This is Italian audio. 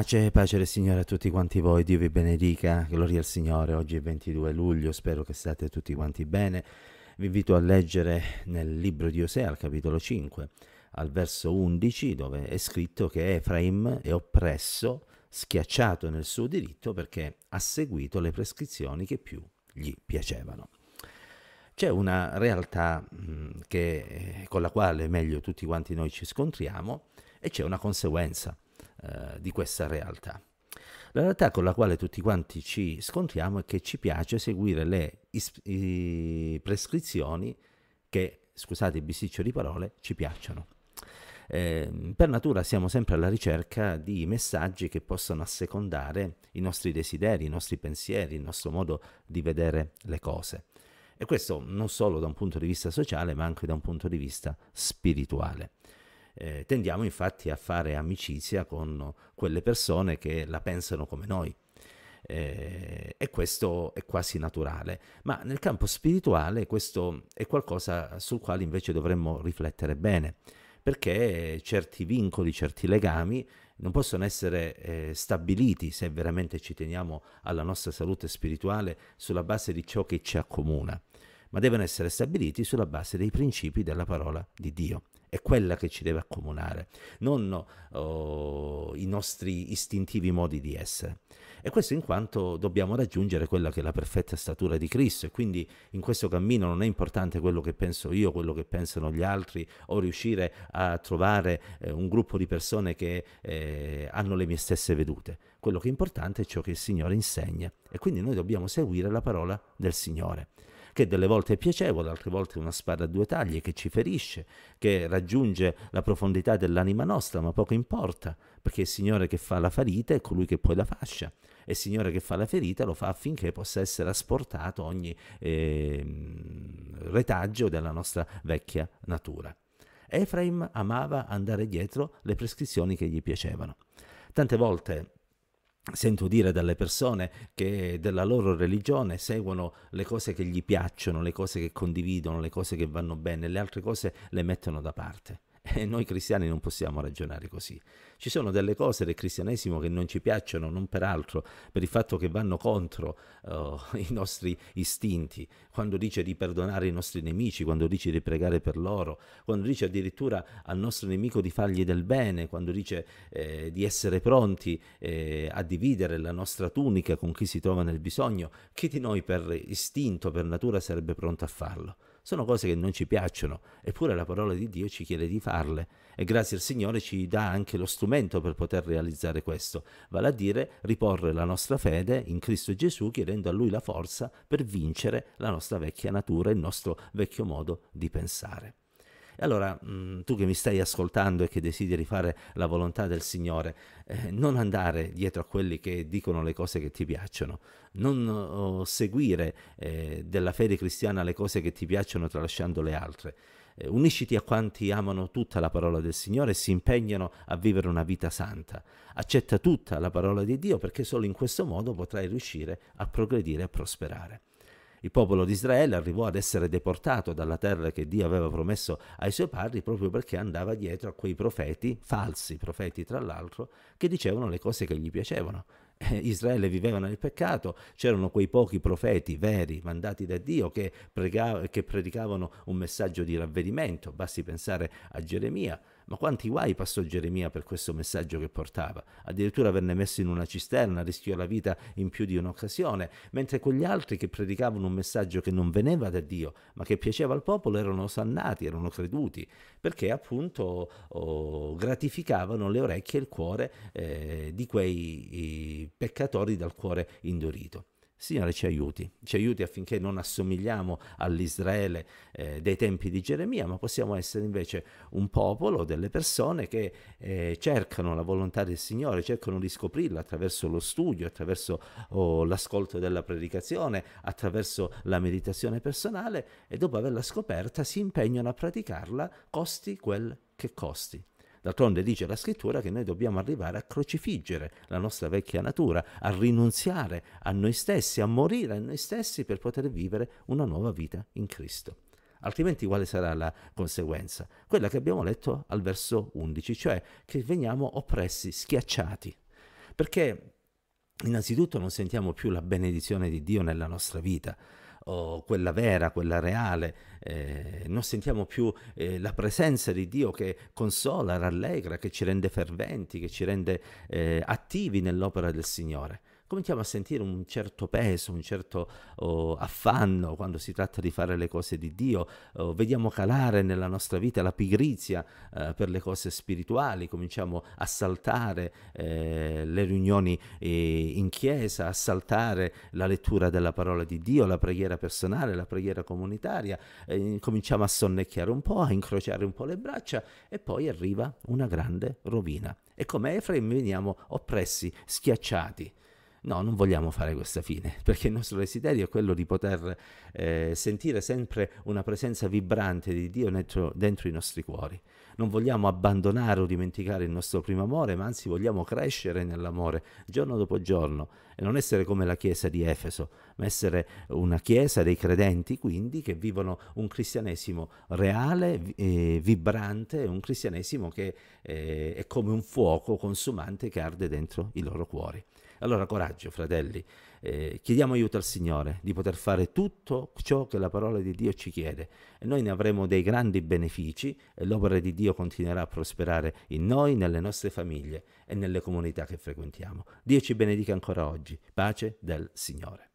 Pace, pace del Signore a tutti quanti voi, Dio vi benedica, gloria al Signore, oggi è 22 luglio, spero che state tutti quanti bene. Vi invito a leggere nel libro di Osea, al capitolo 5, al verso 11, dove è scritto che Efraim è oppresso, schiacciato nel suo diritto perché ha seguito le prescrizioni che più gli piacevano. C'è una realtà che, eh, con la quale meglio tutti quanti noi ci scontriamo e c'è una conseguenza eh, di questa realtà. La realtà con la quale tutti quanti ci scontriamo è che ci piace seguire le is- i- prescrizioni che, scusate il bisticcio di parole, ci piacciono. Eh, per natura siamo sempre alla ricerca di messaggi che possano assecondare i nostri desideri, i nostri pensieri, il nostro modo di vedere le cose. E questo non solo da un punto di vista sociale, ma anche da un punto di vista spirituale. Eh, tendiamo infatti a fare amicizia con quelle persone che la pensano come noi. Eh, e questo è quasi naturale, ma nel campo spirituale questo è qualcosa sul quale invece dovremmo riflettere bene, perché certi vincoli, certi legami non possono essere eh, stabiliti se veramente ci teniamo alla nostra salute spirituale sulla base di ciò che ci accomuna, ma devono essere stabiliti sulla base dei principi della parola di Dio è quella che ci deve accomunare, non oh, i nostri istintivi modi di essere. E questo in quanto dobbiamo raggiungere quella che è la perfetta statura di Cristo e quindi in questo cammino non è importante quello che penso io, quello che pensano gli altri o riuscire a trovare eh, un gruppo di persone che eh, hanno le mie stesse vedute. Quello che è importante è ciò che il Signore insegna e quindi noi dobbiamo seguire la parola del Signore che delle volte è piacevole, altre volte una spada a due taglie che ci ferisce, che raggiunge la profondità dell'anima nostra, ma poco importa, perché il Signore che fa la ferita è colui che poi la fascia e il Signore che fa la ferita lo fa affinché possa essere asportato ogni eh, retaggio della nostra vecchia natura. Efraim amava andare dietro le prescrizioni che gli piacevano. Tante volte Sento dire dalle persone che della loro religione seguono le cose che gli piacciono, le cose che condividono, le cose che vanno bene, le altre cose le mettono da parte. E eh, noi cristiani non possiamo ragionare così. Ci sono delle cose del cristianesimo che non ci piacciono, non per altro, per il fatto che vanno contro uh, i nostri istinti. Quando dice di perdonare i nostri nemici, quando dice di pregare per loro, quando dice addirittura al nostro nemico di fargli del bene, quando dice eh, di essere pronti eh, a dividere la nostra tunica con chi si trova nel bisogno, chi di noi per istinto, per natura sarebbe pronto a farlo? Sono cose che non ci piacciono, eppure la parola di Dio ci chiede di farle e grazie al Signore ci dà anche lo strumento per poter realizzare questo, vale a dire riporre la nostra fede in Cristo Gesù chiedendo a Lui la forza per vincere la nostra vecchia natura, il nostro vecchio modo di pensare. E allora mh, mm, tu che mi stai ascoltando e che desideri fare la volontà del Signore, eh, non andare dietro a quelli che dicono le cose che ti piacciono, non oh, seguire eh, della fede cristiana le cose che ti piacciono tralasciando le altre eh, unisciti a quanti amano tutta la parola del Signore e si impegnano a vivere una vita santa. Accetta tutta la parola di Dio perché solo in questo modo potrai riuscire a progredire e a prosperare. Il popolo di Israele arrivò ad essere deportato dalla terra che Dio aveva promesso ai suoi padri proprio perché andava dietro a quei profeti, falsi profeti tra l'altro, che dicevano le cose che gli piacevano. Eh, Israele viveva nel peccato, c'erano quei pochi profeti veri mandati da Dio che, prega- che predicavano un messaggio di ravvedimento, basti pensare a Geremia. Ma quanti guai passò Geremia per questo messaggio che portava? Addirittura venne messo in una cisterna, rischiò la vita in più di un'occasione, mentre quegli altri che predicavano un messaggio che non veniva da Dio, ma che piaceva al popolo, erano sannati, erano creduti, perché appunto oh, gratificavano le orecchie e il cuore eh, di quei peccatori dal cuore indurito. Signore ci aiuti, ci aiuti affinché non assomigliamo all'Israele eh, dei tempi di Geremia, ma possiamo essere invece un popolo, delle persone che eh, cercano la volontà del Signore, cercano di scoprirla attraverso lo studio, attraverso oh, l'ascolto della predicazione, attraverso la meditazione personale e dopo averla scoperta si impegnano a praticarla, costi quel che costi. D'altronde dice la scrittura che noi dobbiamo arrivare a crocifiggere la nostra vecchia natura, a rinunziare a noi stessi, a morire a noi stessi per poter vivere una nuova vita in Cristo. Altrimenti quale sarà la conseguenza? Quella che abbiamo letto al verso 11, cioè che veniamo oppressi, schiacciati. Perché innanzitutto non sentiamo più la benedizione di Dio nella nostra vita oh, quella vera, quella reale, eh, non sentiamo più eh, la presenza di Dio che consola, rallegra, che ci rende ferventi, che ci rende eh, attivi nell'opera del Signore cominciamo a sentire un certo peso, un certo oh, affanno quando si tratta di fare le cose di Dio, oh, vediamo calare nella nostra vita la pigrizia eh, per le cose spirituali, cominciamo a saltare eh, le riunioni eh, in chiesa, a saltare la lettura della parola di Dio, la preghiera personale, la preghiera comunitaria, cominciamo a sonnecchiare un po', a incrociare un po' le braccia e poi arriva una grande rovina. E come Efraim veniamo oppressi, schiacciati. No, non vogliamo fare questa fine, perché il nostro desiderio è quello di poter eh, sentire sempre una presenza vibrante di Dio dentro, dentro, i nostri cuori. Non vogliamo abbandonare o dimenticare il nostro primo amore, ma anzi vogliamo crescere nell'amore giorno dopo giorno e non essere come la chiesa di Efeso, ma essere una chiesa dei credenti, quindi, che vivono un cristianesimo reale, eh, vibrante, un cristianesimo che eh, è come un fuoco consumante che arde dentro i loro cuori. Allora coraggio, fratelli, eh, chiediamo aiuto al Signore di poter fare tutto ciò che la parola di Dio ci chiede e noi ne avremo dei grandi benefici e l'opera di Dio continuerà a prosperare in noi, nelle nostre famiglie e nelle comunità che frequentiamo. Dio ci benedica ancora oggi. Pace del Signore.